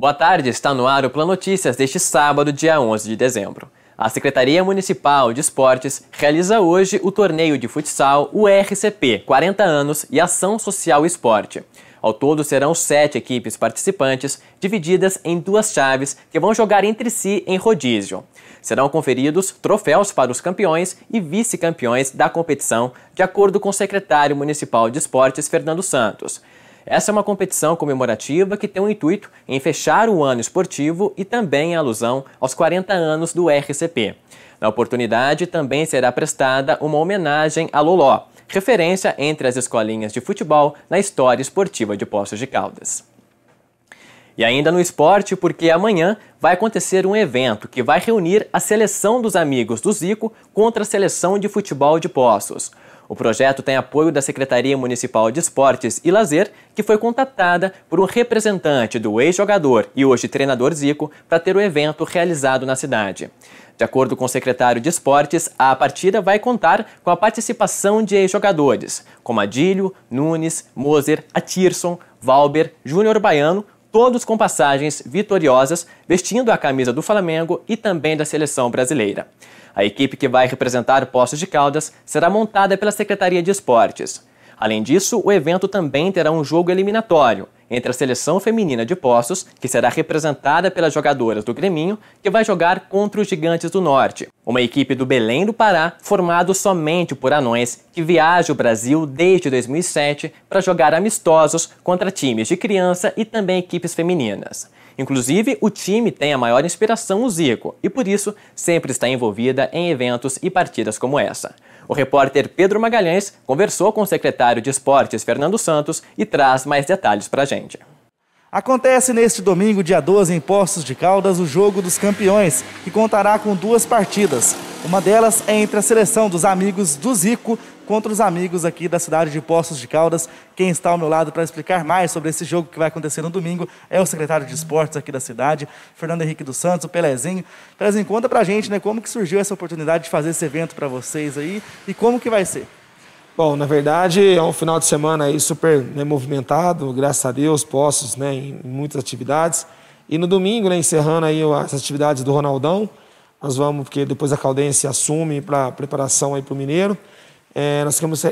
Boa tarde, está no ar o Plano Notícias deste sábado, dia 11 de dezembro. A Secretaria Municipal de Esportes realiza hoje o torneio de futsal URCP 40 anos e Ação Social Esporte. Ao todo serão sete equipes participantes, divididas em duas chaves que vão jogar entre si em rodízio. Serão conferidos troféus para os campeões e vice-campeões da competição, de acordo com o secretário municipal de esportes, Fernando Santos. Essa é uma competição comemorativa que tem o um intuito em fechar o ano esportivo e também em alusão aos 40 anos do RCP. Na oportunidade, também será prestada uma homenagem a Loló, referência entre as escolinhas de futebol na história esportiva de Poços de Caldas. E ainda no esporte, porque amanhã vai acontecer um evento que vai reunir a seleção dos amigos do Zico contra a seleção de futebol de Poços. O projeto tem apoio da Secretaria Municipal de Esportes e Lazer, que foi contatada por um representante do ex-jogador e hoje treinador Zico para ter o evento realizado na cidade. De acordo com o secretário de Esportes, a partida vai contar com a participação de ex jogadores como Adílio, Nunes, Moser, Atirson, Valber, Júnior Baiano, todos com passagens vitoriosas, vestindo a camisa do Flamengo e também da seleção brasileira. A equipe que vai representar Poços de Caldas será montada pela Secretaria de Esportes. Além disso, o evento também terá um jogo eliminatório, entre a seleção feminina de Poços, que será representada pelas jogadoras do Greminho, que vai jogar contra os Gigantes do Norte, uma equipe do Belém do Pará formado somente por anões que viaja o Brasil desde 2007 para jogar amistosos contra times de criança e também equipes femininas. Inclusive, o time tem a maior inspiração o Zico e por isso sempre está envolvida em eventos e partidas como essa. O repórter Pedro Magalhães conversou com o secretário de Esportes Fernando Santos e traz mais detalhes para gente. Acontece neste domingo, dia 12, em Poços de Caldas, o Jogo dos Campeões, que contará com duas partidas. Uma delas é entre a seleção dos amigos do Zico contra os amigos aqui da cidade de Poços de Caldas. Quem está ao meu lado para explicar mais sobre esse jogo que vai acontecer no domingo é o secretário de esportes aqui da cidade, Fernando Henrique dos Santos, o Pelezinho. Pelezinho, conta a gente né, como que surgiu essa oportunidade de fazer esse evento para vocês aí e como que vai ser. Bom, na verdade é um final de semana aí super né, movimentado, graças a Deus, postos né, em muitas atividades. E no domingo, né, encerrando aí as atividades do Ronaldão, nós vamos, porque depois a Caldense assume para preparação aí para o Mineiro. É, nós estamos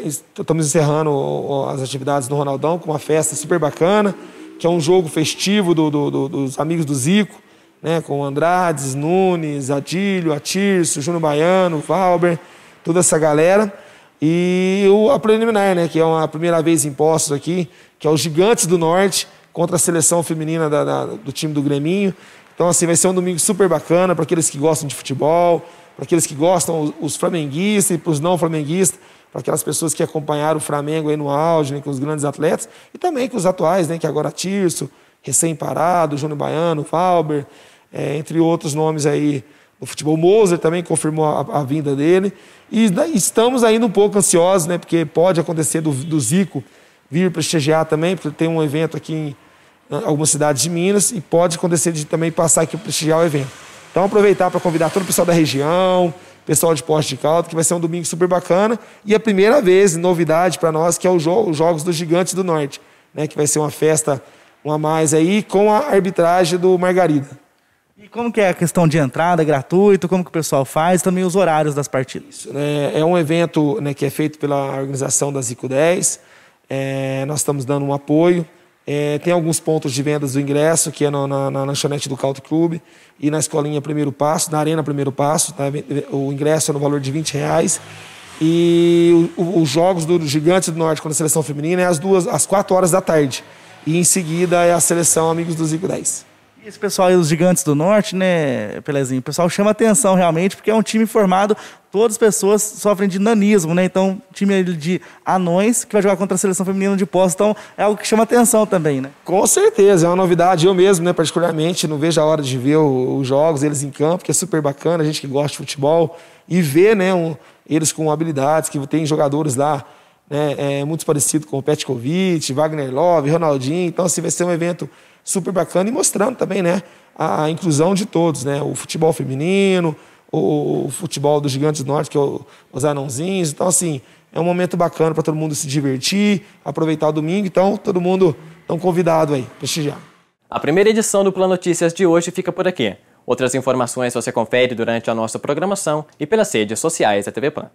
encerrando as atividades do Ronaldão com uma festa super bacana, que é um jogo festivo do, do, do, dos amigos do Zico, né, com Andrades, Nunes, Adílio, Atirso, Júnior Baiano, Valber, toda essa galera. E o, a preliminar, né, que é uma primeira vez impostos aqui, que é os Gigantes do Norte contra a seleção feminina da, da, do time do Greminho. Então, assim, vai ser um domingo super bacana para aqueles que gostam de futebol, para aqueles que gostam, os, os flamenguistas e para os não flamenguistas, para aquelas pessoas que acompanharam o Flamengo aí no auge, né, com os grandes atletas, e também com os atuais, né, que é agora Tirso, recém-parado, Júnior Baiano, Falber, é, entre outros nomes aí o futebol Moser também confirmou a, a vinda dele. E né, estamos ainda um pouco ansiosos, né? Porque pode acontecer do, do Zico vir prestigiar também, porque tem um evento aqui em algumas cidades de Minas e pode acontecer de também passar aqui para prestigiar o evento. Então aproveitar para convidar todo o pessoal da região, pessoal de Poste de Caldo, que vai ser um domingo super bacana e a primeira vez, novidade para nós, que é os jo Jogos dos Gigantes do Norte, né? Que vai ser uma festa, uma mais aí, com a arbitragem do Margarida. E como que é a questão de entrada, gratuito, como que o pessoal faz, também os horários das partidas? Isso, né? É um evento né, que é feito pela organização da Zico 10, é, nós estamos dando um apoio, é, tem alguns pontos de vendas do ingresso, que é no, na, na lanchonete do Calto Clube e na escolinha Primeiro Passo, na Arena Primeiro Passo. Tá? O ingresso é no valor de 20 reais. E os jogos do Gigante do Norte com a seleção feminina é às, duas, às 4 horas da tarde. E em seguida é a seleção Amigos do Zico 10. Esse pessoal aí, os gigantes do norte, né, Pelezinho? O pessoal chama atenção realmente, porque é um time formado, todas as pessoas sofrem de nanismo, né? Então, time de anões que vai jogar contra a seleção feminina de posse, então é algo que chama atenção também, né? Com certeza, é uma novidade. Eu mesmo, né, particularmente, não vejo a hora de ver os jogos, eles em campo, que é super bacana, a gente que gosta de futebol, e ver, né, um, eles com habilidades, que tem jogadores lá né, é muito parecido com o Petkovic, Wagner Love, Ronaldinho. Então, assim, vai ser um evento super bacana e mostrando também né, a inclusão de todos, né? O futebol feminino, o, futebol dos Gigantes do Norte, que é o, os anãozinhos. Então, assim, é um momento bacana para todo mundo se divertir, aproveitar o domingo. Então, todo mundo tão convidado aí, prestigiar. A primeira edição do Plano Notícias de hoje fica por aqui. Outras informações você confere durante a nossa programação e pelas redes sociais da TV Plan.